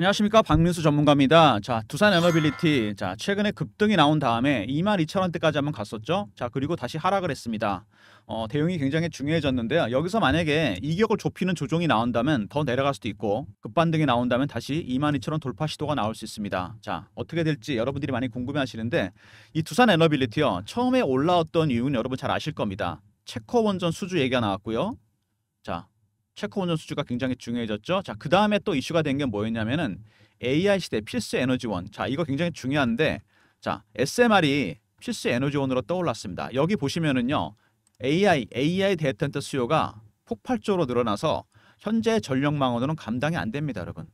안녕하십니까 박민수 전문가입니다. 자 두산 에너빌리티 자 최근에 급등이 나온 다음에 22,000원대까지 한번 갔었죠. 자 그리고 다시 하락을 했습니다. 어, 대응이 굉장히 중요해졌는데요. 여기서 만약에 이격을 좁히는 조종이 나온다면 더 내려갈 수도 있고 급반등이 나온다면 다시 22,000원 돌파 시도가 나올 수 있습니다. 자 어떻게 될지 여러분들이 많이 궁금해하시는데 이 두산 에너빌리티요 처음에 올라왔던 이유는 여러분 잘 아실 겁니다. 체코 원전 수주 얘기가 나왔고요. 자 체코 운전 수주가 굉장히 중요해졌죠. 자, 그 다음에 또 이슈가 된 게 뭐였냐면은 AI 시대 필수 에너지원. 자, 이거 굉장히 중요한데, 자, SMR이 필수 에너지원으로 떠올랐습니다. 여기 보시면은요, AI, AI 데이터 수요가 폭발적으로 늘어나서 현재 전력망원으로는 감당이 안 됩니다, 여러분.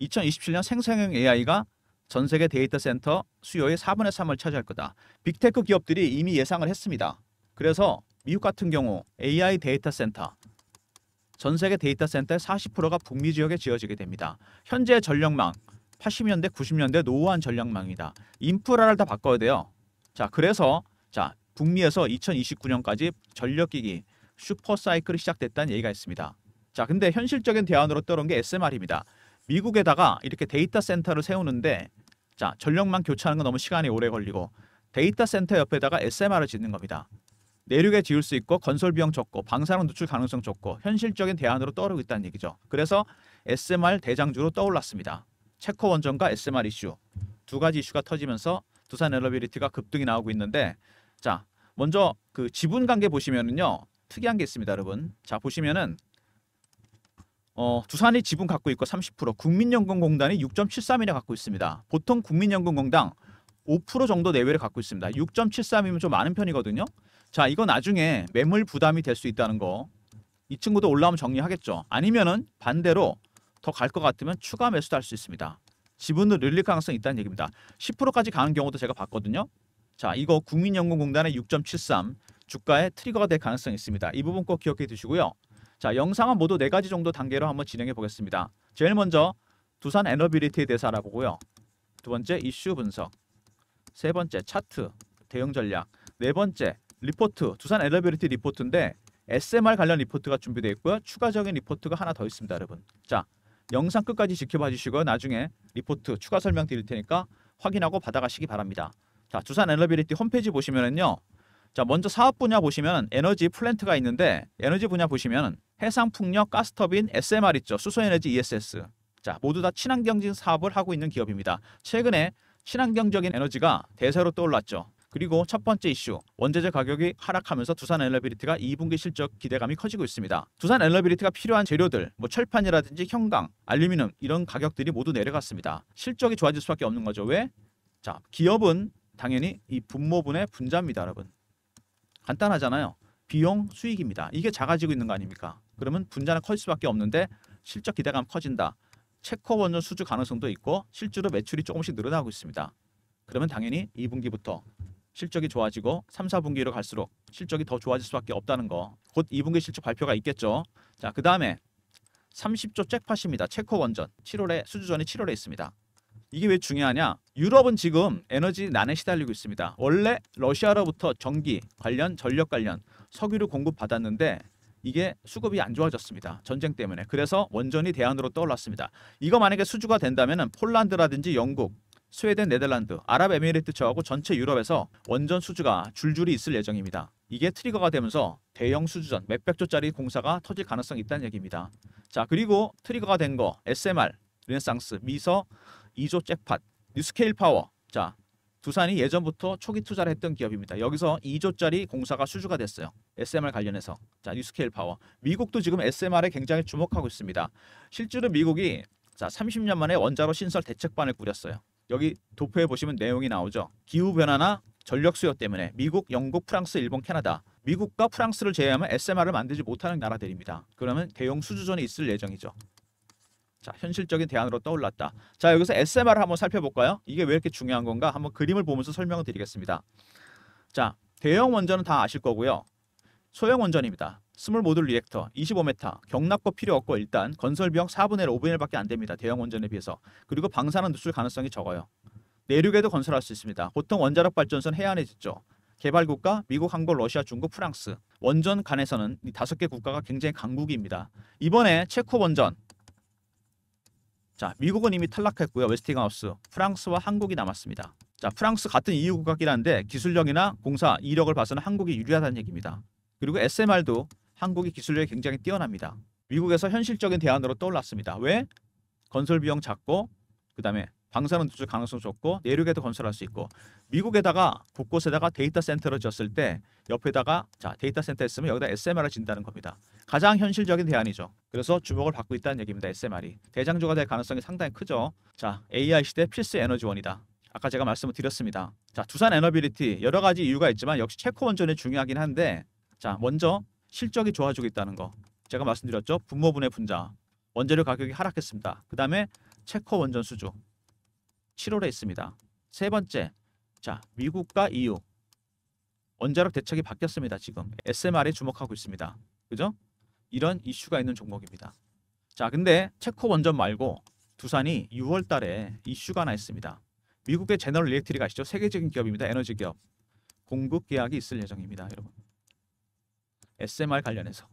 2027년 생성형 AI가 전 세계 데이터 센터 수요의 4분의 3을 차지할 거다. 빅테크 기업들이 이미 예상을 했습니다. 그래서 미국 같은 경우 AI 데이터 센터 전 세계 데이터 센터의 40%가 북미 지역에 지어지게 됩니다. 현재 전력망 80년대, 90년대 노후한 전력망이다. 인프라를 다 바꿔야 돼요. 자, 그래서 자, 북미에서 2029년까지 전력기기 슈퍼 사이클이 시작됐다는 얘기가 있습니다. 자, 근데 현실적인 대안으로 떠오른 게 SMR입니다. 미국에다가 이렇게 데이터 센터를 세우는데 자, 전력망 교체하는 건 너무 시간이 오래 걸리고 데이터 센터 옆에다가 SMR을 짓는 겁니다. 내륙에 지을 수 있고 건설 비용 적고 방사능 누출 가능성 적고 현실적인 대안으로 떠오르고 있다는 얘기죠. 그래서 SMR 대장주로 떠올랐습니다. 체코 원전과 SMR 이슈 두 가지 이슈가 터지면서 두산 에러빌리티가 급등이 나오고 있는데 자 먼저 그 지분 관계 보시면은요 특이한 게 있습니다 여러분 자 보시면은 어, 두산이 지분 갖고 있고 30% 국민연금공단이 6.73이나 갖고 있습니다 보통 국민연금공단 5% 정도 내외를 갖고 있습니다. 6.73이면 좀 많은 편이거든요. 자, 이거 나중에 매물 부담이 될 수 있다는 거. 이 친구도 올라오면 정리하겠죠. 아니면은 반대로 더 갈 것 같으면 추가 매수도 할 수 있습니다. 지분도 늘릴 가능성이 있다는 얘기입니다. 10%까지 가는 경우도 제가 봤거든요. 자, 이거 국민연금공단의 6.73 주가의 트리거가 될 가능성이 있습니다. 이 부분 꼭 기억해 두시고요. 자, 영상은 모두 4가지 정도 단계로 한번 진행해 보겠습니다. 제일 먼저 두산 에너비리티에 대해서 알아보고요. 두 번째 이슈 분석, 세 번째 차트 대응 전략, 네 번째 리포트 두산 엘러베리티 리포트인데 SMR 관련 리포트가 준비되어 있고요. 추가적인 리포트가 하나 더 있습니다, 여러분. 자, 영상 끝까지 지켜봐 주시고 나중에 리포트 추가 설명 드릴 테니까 확인하고 받아가시기 바랍니다. 자, 두산 엘러베리티 홈페이지 보시면은요. 자, 먼저 사업 분야 보시면 에너지 플랜트가 있는데 에너지 분야 보시면 해상 풍력, 가스터빈, SMR 있죠. 수소 에너지 ESS. 자, 모두 다 친환경진 사업을 하고 있는 기업입니다. 최근에 친환경적인 에너지가 대세로 떠올랐죠. 그리고 첫 번째 이슈, 원자재 가격이 하락하면서 두산 엘러비리티가 2분기 실적 기대감이 커지고 있습니다. 두산 엘러비리티가 필요한 재료들, 뭐 철판이라든지 형광, 알루미늄 이런 가격들이 모두 내려갔습니다. 실적이 좋아질 수밖에 없는 거죠. 왜? 자, 기업은 당연히 이 분모분의 분자입니다, 여러분. 간단하잖아요. 비용 수익입니다. 이게 작아지고 있는 거 아닙니까? 그러면 분자는 커질 수밖에 없는데 실적 기대감 커진다. 체코 원전 수주 가능성도 있고 실제로 매출이 조금씩 늘어나고 있습니다. 그러면 당연히 2분기부터 실적이 좋아지고 3, 4분기로 갈수록 실적이 더 좋아질 수밖에 없다는 거. 곧 2분기 실적 발표가 있겠죠. 자, 그 다음에 30조 잭팟입니다. 체코 원전. 7월에 수주전이 7월에 있습니다. 이게 왜 중요하냐? 유럽은 지금 에너지 난에 시달리고 있습니다. 원래 러시아로부터 전기 관련, 전력 관련 석유를 공급 받았는데 이게 수급이 안 좋아졌습니다. 전쟁 때문에. 그래서 원전이 대안으로 떠올랐습니다. 이거 만약에 수주가 된다면 폴란드라든지 영국, 스웨덴, 네덜란드, 아랍에미리트 저하고 전체 유럽에서 원전 수주가 줄줄이 있을 예정입니다. 이게 트리거가 되면서 대형 수주전 몇백 조짜리 공사가 터질 가능성이 있다는 얘기입니다. 자 그리고 트리거가 된 거 SMR, 르네상스, 미서, 2조 잭팟, 뉴스케일 파워, 자 두산이 예전부터 초기 투자를 했던 기업입니다. 여기서 2조짜리 공사가 수주가 됐어요. SMR 관련해서. 자, 뉴스케일 파워. 미국도 지금 SMR에 굉장히 주목하고 있습니다. 실제로 미국이 자, 30년 만에 원자로 신설 대책반을 꾸렸어요. 여기 도표에 보시면 내용이 나오죠. 기후 변화나 전력 수요 때문에 미국, 영국, 프랑스, 일본, 캐나다 미국과 프랑스를 제외하면 SMR을 만들지 못하는 나라들입니다. 그러면 대형 수주전이 있을 예정이죠. 자, 현실적인 대안으로 떠올랐다. 자, 여기서 SMR을 한번 살펴볼까요? 이게 왜 이렇게 중요한 건가? 한번 그림을 보면서 설명을 드리겠습니다. 자, 대형 원전은 다 아실 거고요. 소형 원전입니다. 스몰 모듈 리액터 25m 경납고 필요 없고 일단 건설 비용 4분의 1, 5분의 1밖에 안 됩니다. 대형 원전에 비해서. 그리고 방사능 누출 가능성이 적어요. 내륙에도 건설할 수 있습니다. 보통 원자력 발전선 해안에 짓죠. 개발국가 미국, 한국, 러시아, 중국, 프랑스 원전 간에서는 이 다섯 개 국가가 굉장히 강국입니다. 이번에 체코 원전 자, 미국은 이미 탈락했고요. 웨스팅하우스, 프랑스와 한국이 남았습니다. 자, 프랑스 같은 EU 국가긴 한데 기술력이나 공사, 이력을 봐서는 한국이 유리하다는 얘기입니다. 그리고 SMR도 한국이 기술력이 굉장히 뛰어납니다. 미국에서 현실적인 대안으로 떠올랐습니다. 왜? 건설 비용 작고 그다음에 방사능 누출 가능성 좋고 내륙에도 건설할 수 있고 미국에다가 곳곳에다가 데이터 센터를 지었을때 옆에다가 자 데이터 센터 했으면 여기다 SMR을 진다는 겁니다. 가장 현실적인 대안이죠. 그래서 주목을 받고 있다는 얘기입니다. SMR이 대장주가 될 가능성이 상당히 크죠. 자 AI 시대 필수 에너지원이다. 아까 제가 말씀을 드렸습니다. 자 두산 에너빌리티 여러 가지 이유가 있지만 역시 체코 원전이 중요하긴 한데 자 먼저 실적이 좋아지고 있다는 거 제가 말씀드렸죠. 분모분의 분자 원재료 가격이 하락했습니다. 그 다음에 체코 원전 수주 7월에 있습니다. 세 번째, 자 미국과 EU 원자력 대책이 바뀌었습니다. 지금 SMR에 주목하고 있습니다. 그죠? 이런 이슈가 있는 종목입니다. 자, 근데 체코 원전 말고 두산이 6월 달에 이슈가 하나 있습니다. 미국의 제너럴 리액트리가시죠 세계적인 기업입니다. 에너지 기업. 공급 계약이 있을 예정입니다. 여러분. SMR 관련해서.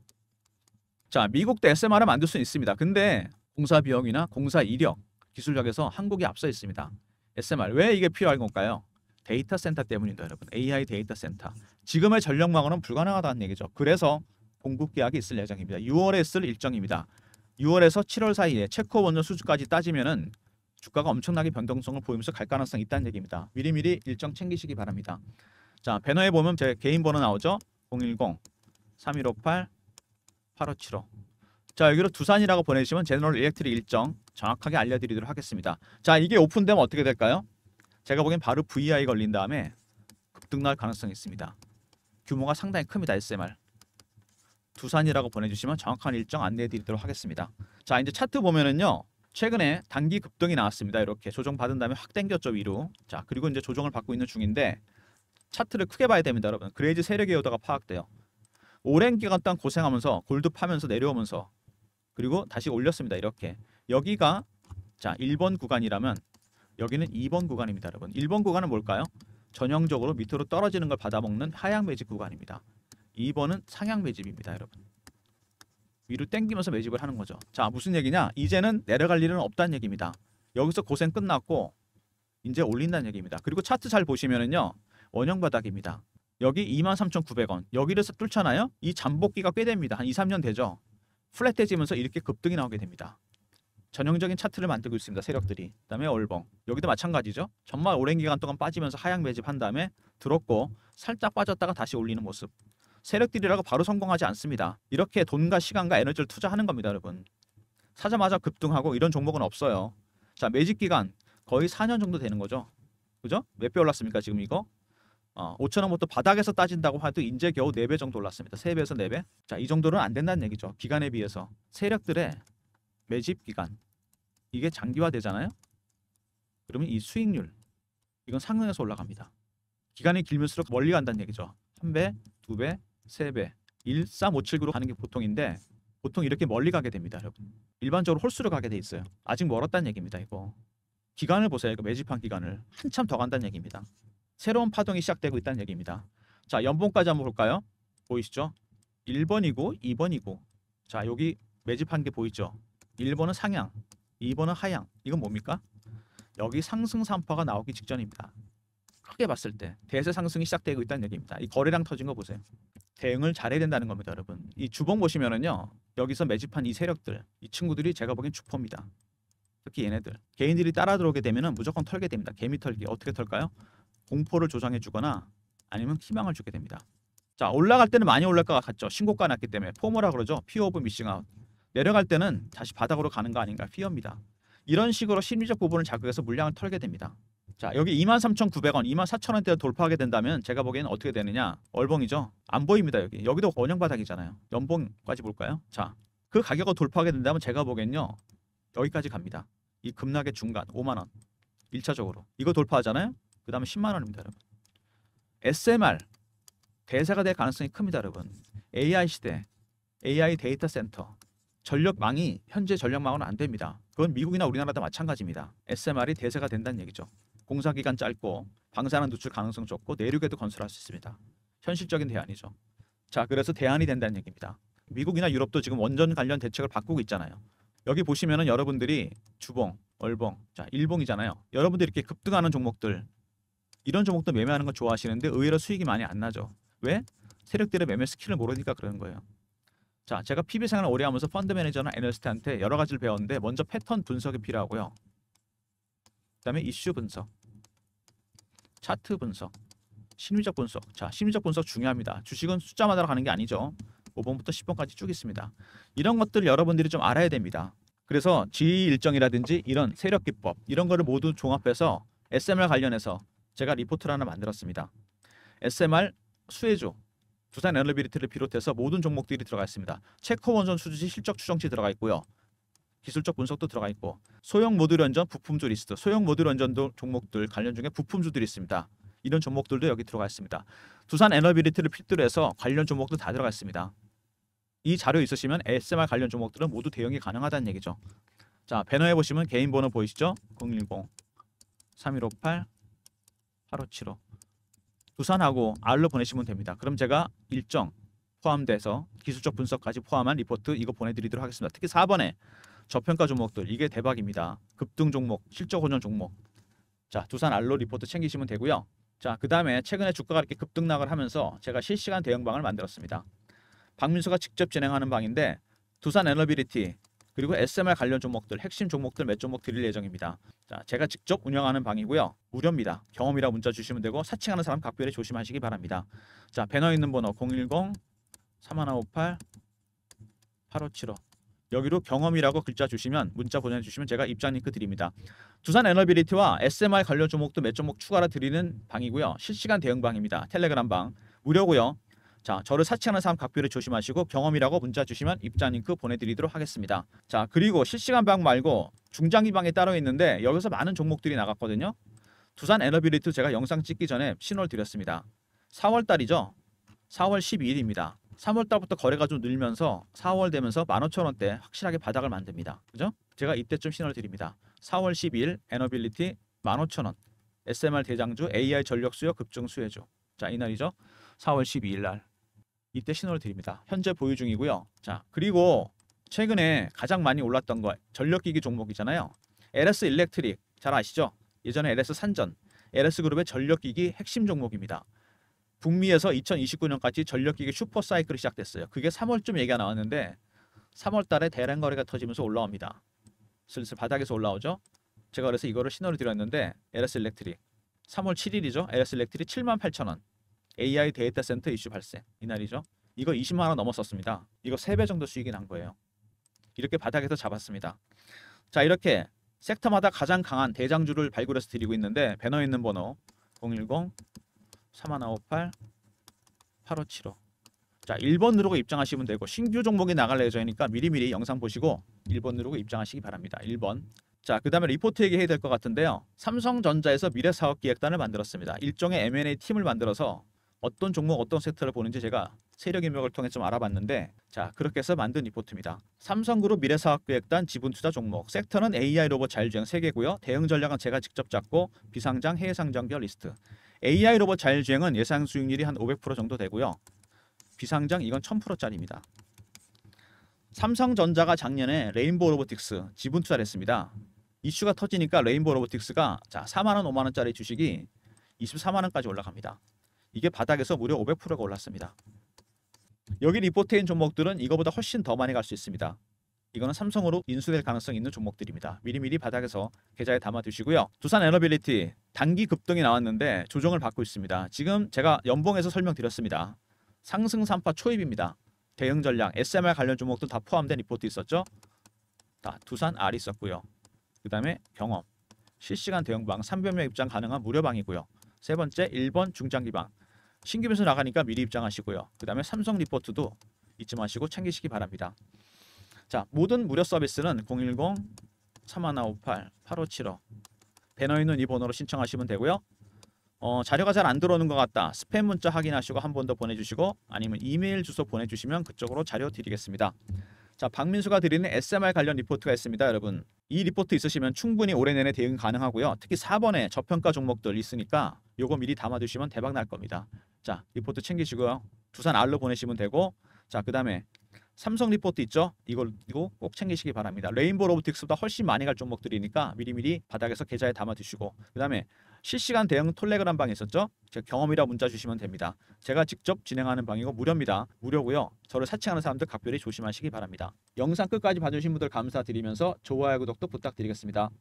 자, 미국도 SMR을 만들 수는 있습니다. 근데 공사 비용이나 공사 이력, 기술력에서 한국이 앞서 있습니다. SMR 왜 이게 필요한 건가요? 데이터 센터 때문입니다, 여러분. AI 데이터 센터. 지금의 전력망으로는 불가능하다는 얘기죠. 그래서 공급 계약이 있을 예정입니다. 6월에 쓸 일정입니다. 6월에서 7월 사이에 체코 원전 수주까지 따지면은 주가가 엄청나게 변동성을 보이면서 갈 가능성이 있다는 얘기입니다. 미리미리 일정 챙기시기 바랍니다. 자, 배너에 보면 제 개인 번호 나오죠? 010 3158 8575자 여기로 두산이라고 보내주시면 제너럴 일렉트릭 일정 정확하게 알려드리도록 하겠습니다. 자 이게 오픈되면 어떻게 될까요? 제가 보기엔 바로 VI 걸린 다음에 급등날 가능성이 있습니다. 규모가 상당히 큽니다. SMR. 두산이라고 보내주시면 정확한 일정 안내해드리도록 하겠습니다. 자 이제 차트 보면은요. 최근에 단기 급등이 나왔습니다. 이렇게 조정받은 다음에 확 땡겼죠. 위로. 자 그리고 이제 조정을 받고 있는 중인데 차트를 크게 봐야 됩니다. 여러분. 그레이즈 세력의 여도가 파악돼요. 오랜 기간 동안 고생하면서 골드 파면서 내려오면서 그리고 다시 올렸습니다. 이렇게 여기가 자 1번 구간이라면 여기는 2번 구간입니다. 여러분 1번 구간은 뭘까요? 전형적으로 밑으로 떨어지는 걸 받아먹는 하향 매집 구간입니다. 2번은 상향 매집입니다. 여러분 위로 땡기면서 매집을 하는 거죠. 자 무슨 얘기냐? 이제는 내려갈 일은 없다는 얘기입니다. 여기서 고생 끝났고 이제 올린다는 얘기입니다. 그리고 차트 잘 보시면은요. 원형 바닥입니다. 여기 23,900원. 여기를 뚫잖아요. 이 잠복기가 꽤 됩니다. 한 2, 3년 되죠. 플랫해지면서 이렇게 급등이 나오게 됩니다. 전형적인 차트를 만들고 있습니다. 세력들이. 그다음에 월봉. 여기도 마찬가지죠. 정말 오랜 기간 동안 빠지면서 하향 매집한 다음에 들었고 살짝 빠졌다가 다시 올리는 모습. 세력들이라고 바로 성공하지 않습니다. 이렇게 돈과 시간과 에너지를 투자하는 겁니다, 여러분. 사자마자 급등하고 이런 종목은 없어요. 자, 매집 기간 거의 4년 정도 되는 거죠. 그죠? 몇 배 올랐습니까, 지금 이거? 어, 5천 어, 원부터 바닥에서 따진다고 해도 인제 겨우 4배 정도 올랐습니다. 3배에서 4배. 자, 이 정도는 안 된다는 얘기죠. 기간에 비해서 세력들의 매집 기간 이게 장기화되잖아요. 그러면 이 수익률 이건 상승해서 올라갑니다. 기간이 길면수록 멀리 간다는 얘기죠. 1배, 2배, 3배, 1, 3, 5, 7으로 가는 게 보통인데 보통 이렇게 멀리 가게 됩니다. 여러분. 일반적으로 홀수로 가게 돼 있어요. 아직 멀었다는 얘기입니다. 이거. 기간을 보세요. 이거 매집한 기간을 한참 더 간다는 얘기입니다. 새로운 파동이 시작되고 있다는 얘기입니다. 자, 연봉까지 한번 볼까요? 보이시죠? 1번이고 2번이고 자, 여기 매집한 게 보이죠? 1번은 상향, 2번은 하향. 이건 뭡니까? 여기 상승 산파가 나오기 직전입니다. 크게 봤을 때 대세 상승이 시작되고 있다는 얘기입니다. 이 거래량 터진 거 보세요. 대응을 잘해야 된다는 겁니다, 여러분. 이 주봉 보시면은요. 여기서 매집한 이 세력들, 이 친구들이 제가 보기엔 주포입니다. 특히 얘네들. 개인들이 따라 들어오게 되면은 무조건 털게 됩니다. 개미 털기. 어떻게 털까요? 공포를 조장해 주거나 아니면 희망을 주게 됩니다. 자 올라갈 때는 많이 올랄 것 같죠. 신고가 났기 때문에 포머라 그러죠. 피어 오브 미싱아웃. 내려갈 때는 다시 바닥으로 가는 거 아닌가 피어입니다. 이런 식으로 심리적 부분을 자극해서 물량을 털게 됩니다. 자 여기 23,900원, 24,000원대를 돌파하게 된다면 제가 보기에는 어떻게 되느냐? 얼봉이죠. 안 보입니다 여기. 여기도 원형 바닥이잖아요. 연봉까지 볼까요? 자그 가격을 돌파하게 된다면 제가 보기에는요 여기까지 갑니다. 이 급락의 중간 5만 원 1차적으로 이거 돌파하잖아요. 그 다음에 10만 원입니다, 여러분. SMR 대세가 될 가능성이 큽니다, 여러분. AI 시대, AI 데이터 센터, 전력망이 현재 전력망은 안 됩니다. 그건 미국이나 우리나라도 마찬가지입니다. SMR이 대세가 된다는 얘기죠. 공사 기간 짧고 방사능 누출 가능성 적고 내륙에도 건설할 수 있습니다. 현실적인 대안이죠. 자, 그래서 대안이 된다는 얘기입니다. 미국이나 유럽도 지금 원전 관련 대책을 바꾸고 있잖아요. 여기 보시면은 여러분들이 주봉, 월봉자 일봉이잖아요. 여러분들이 이렇게 급등하는 종목들 이런 종목도 매매하는 건 좋아하시는데 의외로 수익이 많이 안 나죠. 왜? 세력들의 매매 스킬을 모르니까 그러는 거예요. 자, 제가 PB 생활 오래 하면서 펀드 매니저나 애널리스트한테 여러 가지를 배웠는데 먼저 패턴 분석이 필요하고요. 그다음에 이슈 분석, 차트 분석, 심리적 분석. 자, 심리적 분석 중요합니다. 주식은 숫자마다 가는 게 아니죠. 5번부터 10번까지 쭉 있습니다. 이런 것들 을 여러분들이 좀 알아야 됩니다. 그래서 지위 일정이라든지 이런 세력 기법 이런 거를 모두 종합해서 SMR 관련해서 제가 리포트를 하나 만들었습니다. SMR 수혜주 두산 에너비리티를 비롯해서 모든 종목들이 들어가 있습니다. 체코 원전 수주시 실적 추정치 들어가 있고요. 기술적 분석도 들어가 있고 소형 모듈 원전 부품주 리스트, 소형 모듈 원전 종목들 관련 중에 부품주들이 있습니다. 이런 종목들도 여기 들어가 있습니다. 두산 에너비리티를 필두로 해서 관련 종목도 다 들어가 있습니다. 이 자료 있으시면 SMR 관련 종목들은 모두 대응이 가능하다는 얘기죠. 자 배너에 보시면 개인 번호 보이시죠? 010 3158 8호7호 두산하고 R로 보내시면 됩니다. 그럼 제가 일정 포함돼서 기술적 분석까지 포함한 리포트 이거 보내드리도록 하겠습니다. 특히 4번에 저평가 종목들 이게 대박입니다. 급등 종목, 실적 호전 종목. 자 두산 알로 리포트 챙기시면 되고요. 자 그 다음에 최근에 주가가 이렇게 급등락을 하면서 제가 실시간 대응방을 만들었습니다. 박민수가 직접 진행하는 방인데 두산 에너비리티 그리고 SMR 관련 종목들, 핵심 종목들 몇 종목 드릴 예정입니다. 자, 제가 직접 운영하는 방이고요. 무료입니다. 경험이라 문자 주시면 되고 사칭하는 사람 각별히 조심하시기 바랍니다. 자, 배너 있는 번호 010 3158 8575 여기로 경험이라고 글자 주시면 문자 보내주시면 제가 입장 링크 드립니다. 두산 에너비리티와 SMR 관련 종목도 몇 종목 추가로 드리는 방이고요. 실시간 대응방입니다. 텔레그램 방 무료고요. 자, 저를 사치하는 사람 각별히 조심하시고 경험이라고 문자 주시면 입장 링크 보내드리도록 하겠습니다. 자, 그리고 실시간 방 말고 중장기 방에 따로 있는데 여기서 많은 종목들이 나갔거든요. 두산 에너빌리트 제가 영상 찍기 전에 신호를 드렸습니다. 4월달이죠. 4월 12일입니다. 3월달부터 거래가 좀 늘면서 4월 되면서 15,000원대 확실하게 바닥을 만듭니다. 그죠? 제가 이때쯤 신호를 드립니다. 4월 12일 에너빌리티 15,000원 SMR 대장주 AI 전력 수요 급증 수혜주 자 이날이죠. 4월 12일 날 이때 신호를 드립니다. 현재 보유 중이고요. 자 그리고 최근에 가장 많이 올랐던 거 전력기기 종목이잖아요. LS 일렉트릭 잘 아시죠? 예전에 LS 산전, LS 그룹의 전력기기 핵심 종목입니다. 북미에서 2029년까지 전력기기 슈퍼사이클이 시작됐어요. 그게 3월쯤 얘기가 나왔는데 3월 달에 대량 거래가 터지면서 올라옵니다. 슬슬 바닥에서 올라오죠. 제가 그래서 이거를 신호를 드렸는데 LS 일렉트릭 3월 7일이죠. LS 일렉트릭 7 8 0 0 0원 AI 데이터 센터 이슈 발생 이날이죠. 이거 20만 원 넘었었습니다. 이거 3배 정도 수익이 난 거예요. 이렇게 바닥에서 잡았습니다. 자 이렇게 섹터마다 가장 강한 대장주를 발굴해서 드리고 있는데 배너 있는 번호 010 3198 8575자 1번 누르고 입장하시면 되고 신규 종목이 나갈 예정이니까 미리미리 영상 보시고 1번 누르고 입장하시기 바랍니다. 1번 자, 그 다음에 리포트 얘기해야 될 것 같은데요. 삼성전자에서 미래사업기획단을 만들었습니다. 일종의 M&A 팀을 만들어서 어떤 종목 어떤 섹터를 보는지 제가 세력 인맥을 통해 좀 알아봤는데 자 그렇게 해서 만든 리포트입니다. 삼성그룹 미래사업계획단 지분투자 종목 섹터는 AI 로봇 자율주행 3개고요. 대응 전략은 제가 직접 짰고 비상장 해외상장별 리스트 AI 로봇 자율주행은 예상 수익률이 한 500% 정도 되고요. 비상장 이건 1000%짜리입니다. 삼성전자가 작년에 레인보우 로보틱스 지분 투자를 했습니다. 이슈가 터지니까 레인보우 로보틱스가 자 4만원 5만원짜리 주식이 24만원까지 올라갑니다. 이게 바닥에서 무려 500%가 올랐습니다. 여기 리포트인 종목들은 이거보다 훨씬 더 많이 갈 수 있습니다. 이거는 삼성으로 인수될 가능성이 있는 종목들입니다. 미리미리 바닥에서 계좌에 담아두시고요. 두산 에너빌리티 단기 급등이 나왔는데 조정을 받고 있습니다. 지금 제가 연봉에서 설명드렸습니다. 상승 3파 초입입니다. 대응 전략, SMR 관련 종목도 다 포함된 리포트 있었죠? 다 두산 R 있었고요. 그 다음에 경험, 실시간 대응방3 0 0명 입장 가능한 무료방이고요. 세 번째 1번 중장기방, 신규변수 나가니까 미리 입장하시고요. 그 다음에 삼성 리포트도 잊지 마시고 챙기시기 바랍니다. 자, 모든 무료 서비스는 010-3158-8575배너 있는 이 번호로 신청하시면 되고요. 어, 자료가 잘 안 들어오는 것 같다. 스팸 문자 확인하시고 한 번 더 보내주시고 아니면 이메일 주소 보내주시면 그쪽으로 자료 드리겠습니다. 자, 박민수가 드리는 SMR 관련 리포트가 있습니다, 여러분. 이 리포트 있으시면 충분히 올해 내내 대응 가능하고요. 특히 4번에 저평가 종목들 있으니까 요거 미리 담아두시면 대박 날 겁니다. 자, 리포트 챙기시고요. 두산 알로 보내시면 되고 자, 그 다음에 삼성 리포트 있죠? 이걸 이거 꼭 챙기시기 바랍니다. 레인보우 로보틱스보다 훨씬 많이 갈 종목들이니까 미리미리 바닥에서 계좌에 담아 두시고 그다음에 실시간 대응 톨레그램 방이 있었죠. 제 경험이라 문자 주시면 됩니다. 제가 직접 진행하는 방이고 무료입니다. 무료고요. 저를 사칭하는 사람들 각별히 조심하시기 바랍니다. 영상 끝까지 봐주신 분들 감사드리면서 좋아요 구독도 부탁드리겠습니다.